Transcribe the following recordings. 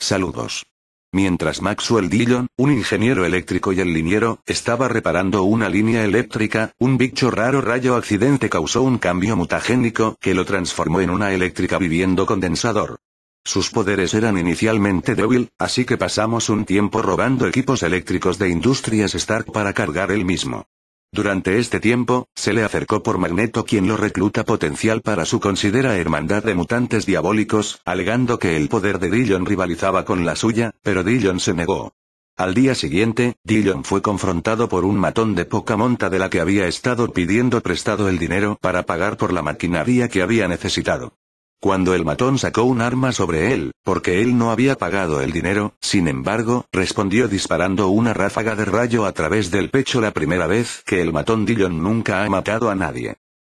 Saludos. Mientras Maxwell Dillon, un ingeniero eléctrico y el liniero, estaba reparando una línea eléctrica, un bicho raro rayo accidente causó un cambio mutagénico que lo transformó en una eléctrica viviendo condensador. Sus poderes eran inicialmente débil, así que pasamos un tiempo robando equipos eléctricos de Industrias Stark para cargar el mismo. Durante este tiempo, se le acercó por Magneto quien lo recluta potencial para su considera hermandad de mutantes diabólicos, alegando que el poder de Dillon rivalizaba con la suya, pero Dillon se negó. Al día siguiente, Dillon fue confrontado por un matón de poca monta de la que había estado pidiendo prestado el dinero para pagar por la maquinaria que había necesitado. Cuando el matón sacó un arma sobre él, porque él no había pagado el dinero, sin embargo, respondió disparando una ráfaga de rayo a través del pecho la primera vez que el matón Dillon nunca ha matado a nadie.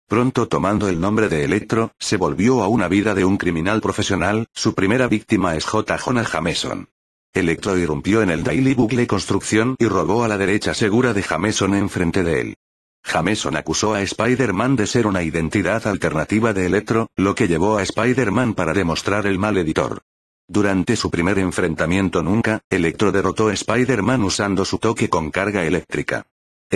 Pronto tomando el nombre de Electro, se volvió a una vida de un criminal profesional, su primera víctima es J. Jonah Jameson. Electro irrumpió en el Daily Bugle Construcción y robó a la derecha segura de Jameson enfrente de él. Jameson acusó a Spider-Man de ser una identidad alternativa de Electro, lo que llevó a Spider-Man para demostrar el mal editor. Durante su primer enfrentamiento nunca, Electro derrotó a Spider-Man usando su toque con carga eléctrica.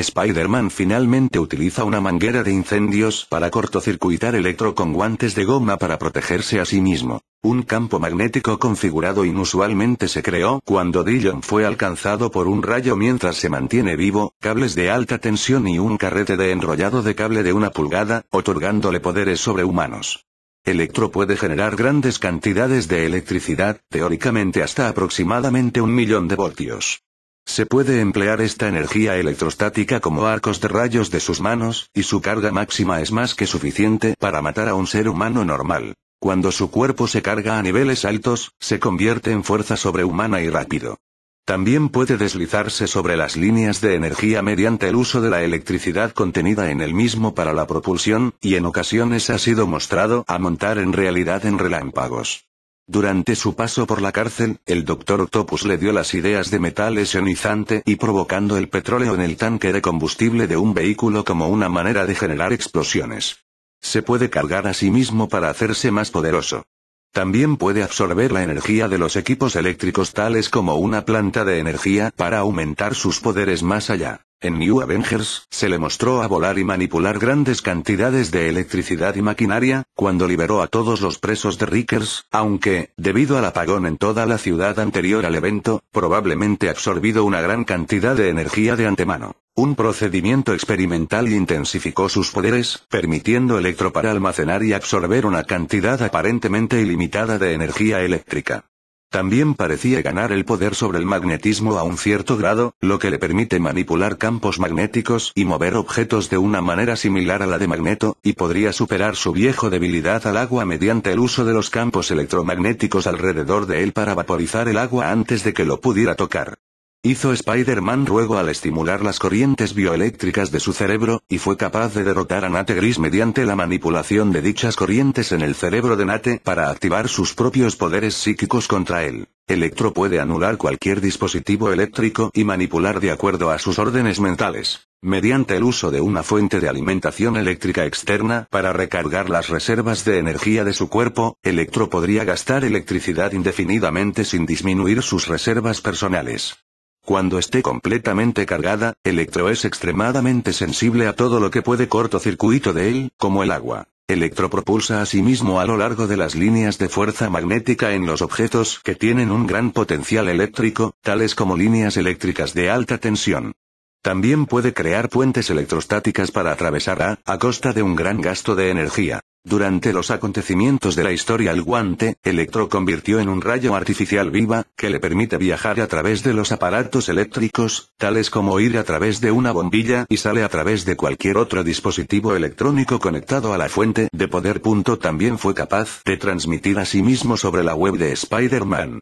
Spider-Man finalmente utiliza una manguera de incendios para cortocircuitar Electro con guantes de goma para protegerse a sí mismo. Un campo magnético configurado inusualmente se creó cuando Dillon fue alcanzado por un rayo mientras se mantiene vivo, cables de alta tensión y un carrete de enrollado de cable de una pulgada, otorgándole poderes sobrehumanos. Electro puede generar grandes cantidades de electricidad, teóricamente hasta aproximadamente un millón de voltios. Se puede emplear esta energía electrostática como arcos de rayos de sus manos, y su carga máxima es más que suficiente para matar a un ser humano normal. Cuando su cuerpo se carga a niveles altos, se convierte en fuerza sobrehumana y rápido. También puede deslizarse sobre las líneas de energía mediante el uso de la electricidad contenida en el mismo para la propulsión, y en ocasiones ha sido mostrado a montar en realidad en relámpagos. Durante su paso por la cárcel, el Dr. Octopus le dio las ideas de metal ionizante y provocando el petróleo en el tanque de combustible de un vehículo como una manera de generar explosiones. Se puede cargar a sí mismo para hacerse más poderoso. También puede absorber la energía de los equipos eléctricos tales como una planta de energía para aumentar sus poderes más allá. En New Avengers, se le mostró a volar y manipular grandes cantidades de electricidad y maquinaria, cuando liberó a todos los presos de Rickers, aunque, debido al apagón en toda la ciudad anterior al evento, probablemente absorbido una gran cantidad de energía de antemano. Un procedimiento experimental intensificó sus poderes, permitiendo Electro para almacenar y absorber una cantidad aparentemente ilimitada de energía eléctrica. También parecía ganar el poder sobre el magnetismo a un cierto grado, lo que le permite manipular campos magnéticos y mover objetos de una manera similar a la de Magneto, y podría superar su viejo debilidad al agua mediante el uso de los campos electromagnéticos alrededor de él para vaporizar el agua antes de que lo pudiera tocar. Hizo Spider-Man ruego al estimular las corrientes bioeléctricas de su cerebro, y fue capaz de derrotar a Nate Gris mediante la manipulación de dichas corrientes en el cerebro de Nate para activar sus propios poderes psíquicos contra él. Electro puede anular cualquier dispositivo eléctrico y manipular de acuerdo a sus órdenes mentales, mediante el uso de una fuente de alimentación eléctrica externa para recargar las reservas de energía de su cuerpo, Electro podría gastar electricidad indefinidamente sin disminuir sus reservas personales. Cuando esté completamente cargada, Electro es extremadamente sensible a todo lo que puede cortocircuito de él, como el agua. Electro propulsa a sí mismo a lo largo de las líneas de fuerza magnética en los objetos que tienen un gran potencial eléctrico, tales como líneas eléctricas de alta tensión. También puede crear puentes electrostáticas para atravesar A, a costa de un gran gasto de energía. Durante los acontecimientos de la historia el guante, Electro convirtió en un rayo artificial viva, que le permite viajar a través de los aparatos eléctricos, tales como ir a través de una bombilla y sale a través de cualquier otro dispositivo electrónico conectado a la fuente de poder. También fue capaz de transmitir a sí mismo sobre la web de Spider-Man.